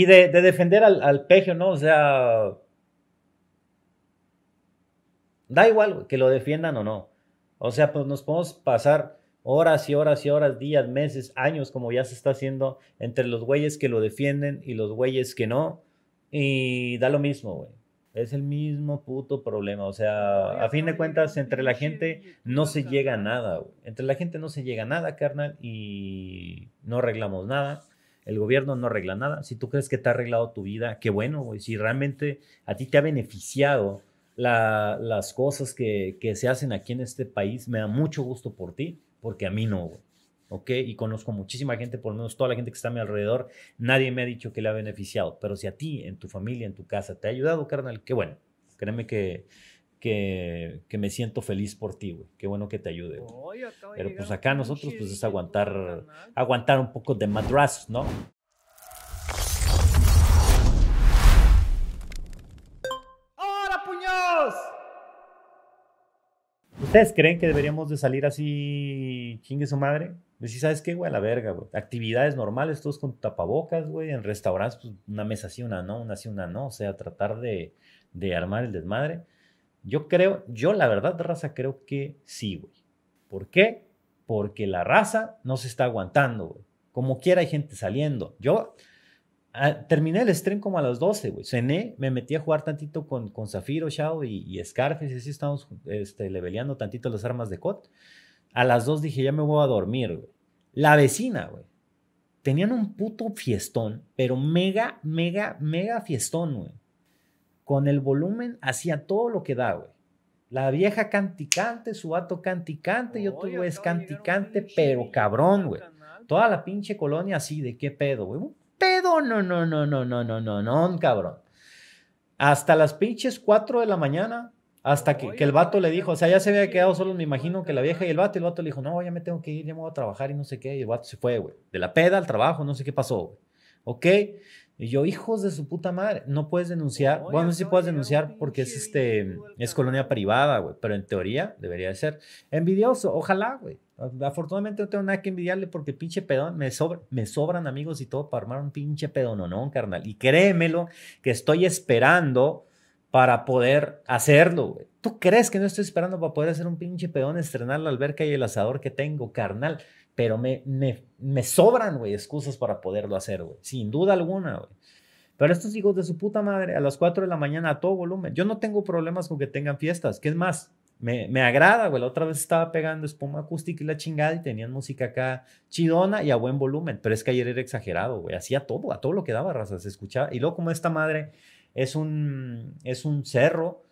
Y de, defender al, al, ¿no? O sea. Da igual que lo defiendan o no. O sea, pues nos podemos pasar horas y horas y horas, días, meses, años, como ya se está haciendo, entre los güeyes que lo defienden y los güeyes que no. Y da lo mismo, güey. Es el mismo puto problema. O sea, a fin de cuentas, entre la gente no se llega a nada, güey. Entre la gente no se llega a nada, carnal, y no arreglamos nada. El gobierno no arregla nada. Si tú crees que te ha arreglado tu vida, qué bueno, Y Si realmente a ti te ha beneficiado las cosas que, se hacen aquí en este país, me da mucho gusto por ti, porque a mí no, güey. ¿Ok? Y conozco muchísima gente, por lo menos toda la gente que está a mi alrededor, nadie me ha dicho que le ha beneficiado. Pero si a ti, en tu familia, en tu casa, te ha ayudado, carnal, qué bueno. Créeme que que, me siento feliz por ti, güey. Qué bueno que te ayude. Güey. Pero pues acá nosotros pues es aguantar, aguantar un poco de madras ¿no? ¡Hola, puños! ¿Ustedes creen que deberíamos de salir así, chingue su madre? Pues, ¿sabes qué, güey? A la verga, güey. Actividades normales, todos con tapabocas, güey. En restaurantes, pues una mesa así, una no, una así, una no. O sea, tratar de, de armar el desmadre. Yo creo, yo la verdad, raza, creo que sí, güey. ¿Por qué? Porque la raza no se está aguantando, güey. Como quiera hay gente saliendo. Yo ah, terminé el stream como a las 12, güey. Cené, me metí a jugar tantito con, con Zafiro, Shao y, y Así estamos este, leveleando tantito las armas de COT. A las 2 dije, ya me voy a dormir, güey. La vecina, güey. Tenían un puto fiestón, pero mega, mega, mega fiestón, güey con el volumen hacía todo lo que da, güey. La vieja canticante, su vato canticante, yo tuve es canticante, pero cabrón, güey. Toda la pinche colonia así, ¿de qué pedo, güey? Un pedo, no, no, no, no, no, no, no, no, cabrón. Hasta las pinches 4 de la mañana, hasta que, el vato le dijo, o sea, ya se había quedado solo, me imagino, que la vieja y el vato, el vato le dijo, no, ya me tengo que ir, ya me voy a trabajar y no sé qué, y el vato se fue, güey. De la peda al trabajo, no sé qué pasó, güey. Ok, y yo, hijos de su puta madre, no puedes denunciar. bueno, no si puedes denunciar porque es este es colonia privada, güey, pero en teoría debería de ser. Envidioso, ojalá, güey. Afortunadamente no tengo nada que envidiarle porque pinche pedón, me, me sobran amigos y todo para armar un pinche pedón, no, no, carnal. Y créemelo que estoy esperando para poder hacerlo, güey. ¿Tú crees que no estoy esperando para poder hacer un pinche peón, estrenar la alberca y el asador que tengo, carnal? Pero me, me, sobran, güey, excusas para poderlo hacer, güey. Sin duda alguna, güey. Pero estos hijos de su puta madre, a las 4 de la mañana a todo volumen. Yo no tengo problemas con que tengan fiestas. ¿Qué es más? Me, me agrada, güey. La otra vez estaba pegando espuma acústica y la chingada y tenían música acá chidona y a buen volumen. Pero es que ayer era exagerado, güey. Hacía todo, a todo lo que daba raza. Se escuchaba. Y luego, como esta madre es un, es un cerro,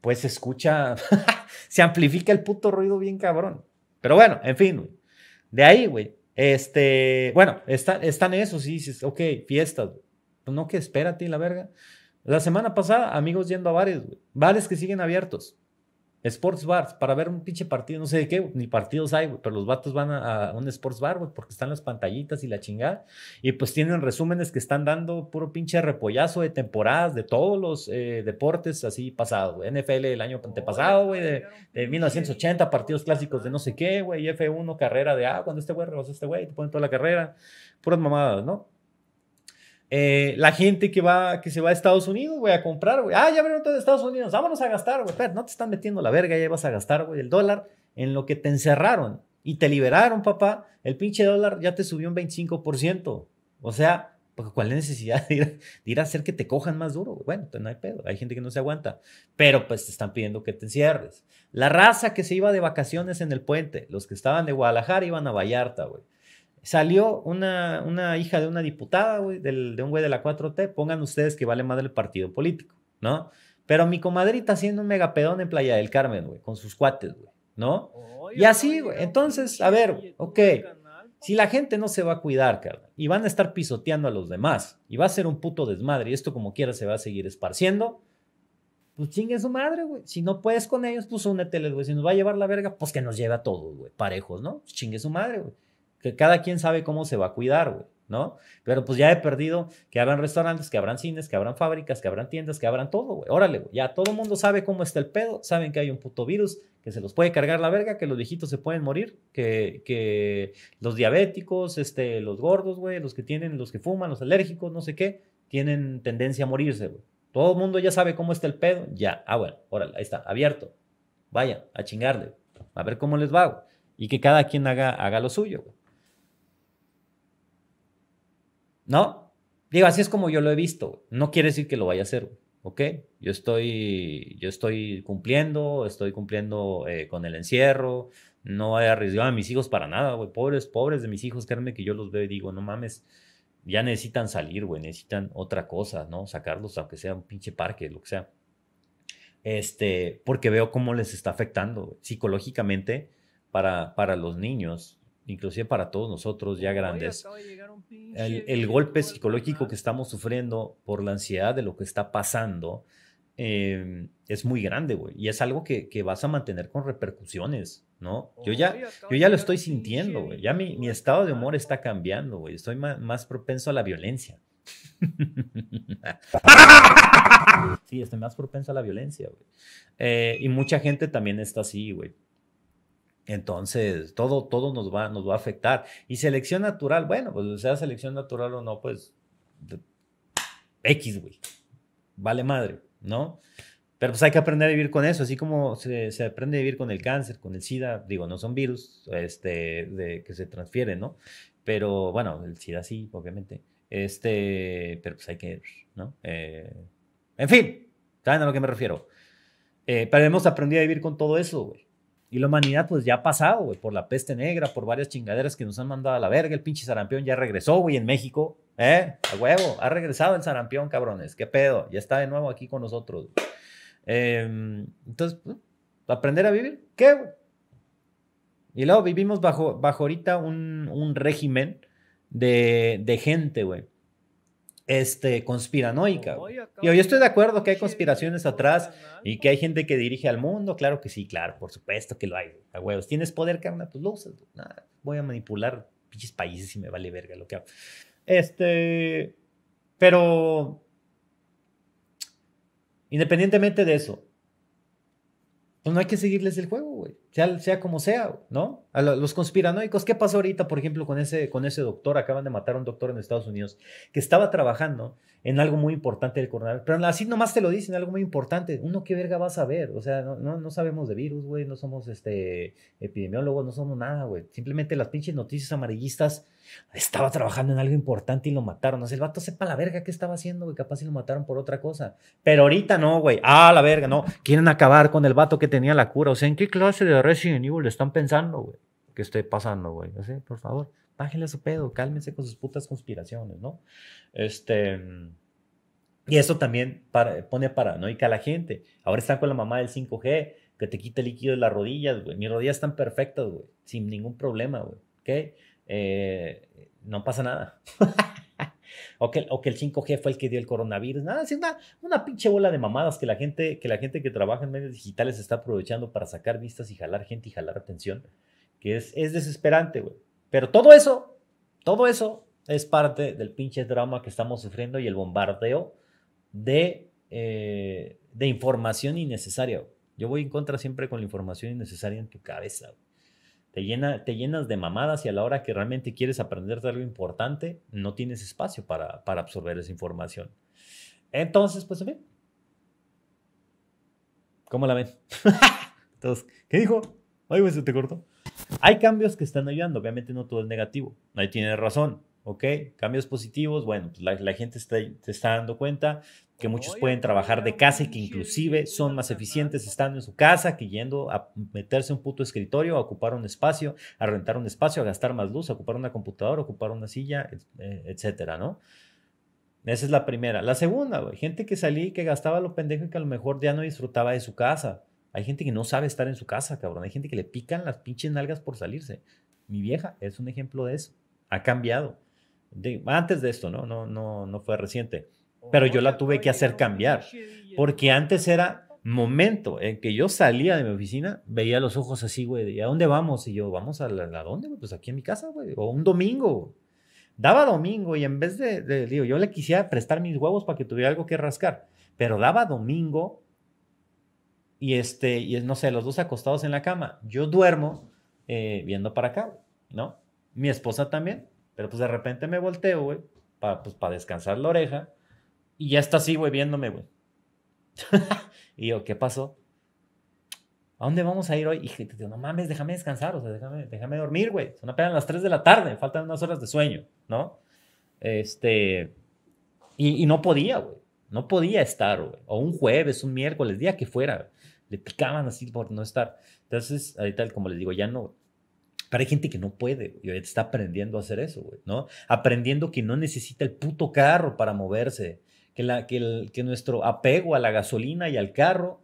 pues se escucha, se amplifica el puto ruido bien cabrón. Pero bueno, en fin, De ahí, güey. Este, bueno, está, están esos sí dices, ok, fiestas, Pues no, que espérate, la verga. La semana pasada, amigos yendo a bares, Bares que siguen abiertos. Sports bars, para ver un pinche partido, no sé de qué, ni partidos hay, pero los vatos van a, un sports bar, güey, porque están las pantallitas y la chingada. Y pues tienen resúmenes que están dando puro pinche repollazo de temporadas de todos los eh, deportes así pasado, NFL el año antepasado, güey, de, 1980, partidos clásicos de no sé qué, güey, F1, carrera de, ah, cuando este güey rebasó este güey, te ponen toda la carrera, puras mamadas, ¿no? Eh, la gente que va, que se va a Estados Unidos, güey, a comprar, güey. Ah, ya vieron todo de Estados Unidos, vámonos a gastar, güey. No te están metiendo la verga, ya vas a gastar, güey. El dólar en lo que te encerraron y te liberaron, papá, el pinche dólar ya te subió un 25%. O sea, pues, ¿cuál necesidad de ir, de ir, a hacer que te cojan más duro? Bueno, pues no hay pedo, hay gente que no se aguanta, pero pues te están pidiendo que te encierres. La raza que se iba de vacaciones en el puente, los que estaban de Guadalajara iban a Vallarta, güey. Salió una, hija de una diputada, güey, del, de un güey de la 4T. Pongan ustedes que vale madre el partido político, ¿no? Pero mi comadrita haciendo un megapedón en Playa del Carmen, güey, con sus cuates, güey, ¿no? y así, güey. Entonces, a ver, ok. Si la gente no se va a cuidar, carnal, y van a estar pisoteando a los demás, y va a ser un puto desmadre, y esto como quiera se va a seguir esparciendo, pues chingue su madre, güey. Si no puedes con ellos, pues úneteles, güey. Si nos va a llevar la verga, pues que nos lleve a todos, güey. Parejos, ¿no? Pues chingue su madre, güey que cada quien sabe cómo se va a cuidar, güey, ¿no? Pero pues ya he perdido que abran restaurantes, que abran cines, que abran fábricas, que abran tiendas, que abran todo, güey. Órale, güey. Ya todo el mundo sabe cómo está el pedo, saben que hay un puto virus, que se los puede cargar la verga, que los viejitos se pueden morir, que, que los diabéticos, este, los gordos, güey, los que tienen, los que fuman, los alérgicos, no sé qué, tienen tendencia a morirse, güey. Todo el mundo ya sabe cómo está el pedo, ya. Ah, bueno, órale, ahí está, abierto. Vaya, a chingarle, a ver cómo les va, güey. Y que cada quien haga, haga lo suyo, güey. ¿no? Digo, así es como yo lo he visto. No quiere decir que lo vaya a hacer, ¿ok? Yo estoy, yo estoy cumpliendo, estoy cumpliendo eh, con el encierro, no a arriesgar a mis hijos para nada, güey. Pobres, pobres de mis hijos, créanme que yo los veo y digo, no mames, ya necesitan salir, güey, necesitan otra cosa, ¿no? Sacarlos, aunque sea un pinche parque, lo que sea. Este, porque veo cómo les está afectando psicológicamente para, para los niños inclusive para todos nosotros ya grandes, el, golpe psicológico que estamos sufriendo por la ansiedad de lo que está pasando em, es muy grande, güey. Y es algo que, vas a mantener con repercusiones, ¿no? Yo ya, yo ya lo estoy sintiendo, güey. Ya mi, mi, estado de humor está cambiando, güey. Estoy más, propenso a la violencia. sí, estoy más propenso a la violencia, güey. Eh, y mucha gente también está así, güey. Entonces, todo, todo nos, va, nos va a afectar. Y selección natural, bueno, pues sea selección natural o no, pues X, güey. Vale madre, ¿no? Pero pues hay que aprender a vivir con eso, así como se, aprende a vivir con el cáncer, con el SIDA, digo, no son virus este, de, que se transfieren, ¿no? Pero bueno, el SIDA sí, obviamente. Este, pero pues hay que, ¿no? Eh, en fin, ¿saben a lo que me refiero? Eh, pero hemos aprendido a vivir con todo eso, güey. Y la humanidad, pues ya ha pasado, güey, por la peste negra, por varias chingaderas que nos han mandado a la verga. El pinche sarampión ya regresó, güey, en México. ¿Eh? A huevo, ha regresado el sarampión, cabrones. ¿Qué pedo? Ya está de nuevo aquí con nosotros. Em, entonces, pues, aprender a vivir, ¿qué, güey? Y luego vivimos bajo, bajo ahorita un, régimen de, de gente, güey este, conspiranoica. Yo, yo estoy de acuerdo que hay conspiraciones atrás y que hay gente que dirige al mundo, claro que sí, claro, por supuesto que lo hay, a huevos. ¿Tienes poder, carnal? Pues lo usas. voy a manipular pinches países y me vale verga lo que hago. Este, pero independientemente de eso, pues no hay que seguirles el juego, güey sea, como sea, ¿no? los conspiranoicos, ¿qué pasó ahorita, por ejemplo, con ese, con ese doctor? Acaban de matar a un doctor en Estados Unidos que estaba trabajando en algo muy importante del coronavirus, pero así nomás te lo dicen, algo muy importante, uno qué verga vas a ver, o sea, no, no, sabemos de virus, güey, no somos este, epidemiólogos, no somos nada, güey, simplemente las pinches noticias amarillistas, estaba trabajando en algo importante y lo mataron, o sea, el vato sepa la verga qué estaba haciendo, güey, capaz si lo mataron por otra cosa, pero ahorita no, güey, ah, la verga, no, quieren acabar con el vato que tenía la cura, o sea, ¿en qué clase de y Resident Evil están pensando, güey? ¿Qué esté pasando, güey? por favor, bájenle su pedo, cálmense con sus putas conspiraciones, ¿no? Este. Y eso también pone paranoica a la gente. Ahora están con la mamá del 5G, que te quita el líquido de las rodillas, güey. Mis rodillas están perfectas, güey, sin ningún problema, güey. ¿Ok? Eh, no pasa nada. o que, el 5G fue el que dio el coronavirus. Nada, es una, una pinche bola de mamadas que la, gente, que la gente que trabaja en medios digitales está aprovechando para sacar vistas y jalar gente y jalar atención, que es, desesperante, güey. Pero todo eso, todo eso es parte del pinche drama que estamos sufriendo y el bombardeo de, eh, de información innecesaria. Yo voy en contra siempre con la información innecesaria en tu cabeza. Güey. Te, llena, te llenas de mamadas y a la hora que realmente quieres aprenderte algo importante, no tienes espacio para, absorber esa información. Entonces, pues, ver. ¿Cómo la ven? Entonces, ¿qué dijo? Ay, se te cortó. Hay cambios que están ayudando, obviamente no todo es negativo. Ahí tiene razón. ¿ok? Cambios positivos, bueno, pues, la, gente se está dando cuenta que muchos pueden pues, trabajar de pues, casa y que inclusive son más eficientes estando en su casa que yendo a meterse un puto escritorio, a ocupar un espacio, a rentar un espacio, a gastar más luz, a ocupar una computadora, a ocupar una silla, eh, etcétera, ¿no? Esa es la primera. La segunda, güey, gente que salí que gastaba lo pendejo y que a lo mejor ya no disfrutaba de su casa. Hay gente que no sabe estar en su casa, cabrón. Hay gente que le pican las pinches nalgas por salirse. Mi vieja es un ejemplo de eso. Ha cambiado antes de esto, ¿no? No, no, no fue reciente. Pero oh, yo la tuve que hacer cambiar, porque antes era momento en que yo salía de mi oficina, veía los ojos así, güey, a dónde vamos? Y yo, ¿vamos a la, dónde? Pues aquí en mi casa, güey, o un domingo. Daba domingo y en vez de, digo, yo le quisiera prestar mis huevos para que tuviera algo que rascar, pero daba domingo y este, y no sé, los dos acostados en la cama. Yo duermo eh, viendo para acá, ¿no? Mi esposa también. Pero pues de repente me volteo, güey, para pues, descansar la oreja. Y ya está así, güey, viéndome, güey. y yo, ¿qué pasó? ¿A dónde vamos a ir hoy? Y te digo, no mames, déjame descansar, o sea, déjame, déjame dormir, güey. Son apenas las 3 de la tarde, faltan unas horas de sueño, ¿no? Este. Y, y no podía, güey. No podía estar, güey. O un jueves, un miércoles, día que fuera. Le picaban así por no estar. Entonces, ahorita, como les digo, ya no. Pero hay gente que no puede, güey, y está aprendiendo a hacer eso, güey, ¿no? Aprendiendo que no necesita el puto carro para moverse, que, la, que, que nuestro apego a la gasolina y al carro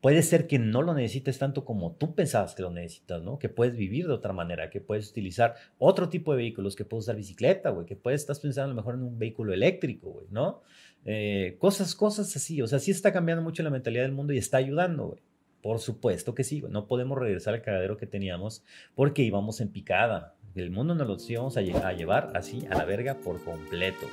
puede ser que no lo necesites tanto como tú pensabas que lo necesitas, ¿no? Que puedes vivir de otra manera, que puedes utilizar otro tipo de vehículos, que puedes usar bicicleta, güey, que puedes, estar pensando a lo mejor en un vehículo eléctrico, güey, ¿no? Eh, cosas, cosas así, o sea, sí está cambiando mucho la mentalidad del mundo y está ayudando, güey. Por supuesto que sí, no podemos regresar al cagadero que teníamos porque íbamos en picada. El mundo nos lo íbamos a llevar así a la verga por completo.